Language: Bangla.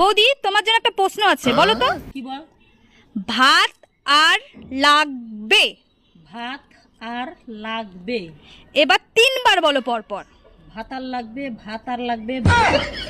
বৌদি তোমার জন্য একটা প্রশ্ন আছে হ্যাঁ? বলো তো কি বল ভাত আর লাগবে ভাত আর লাগবে এবার তিনবার বলো পরপর ভাত আর লাগবে ভাত আর লাগবে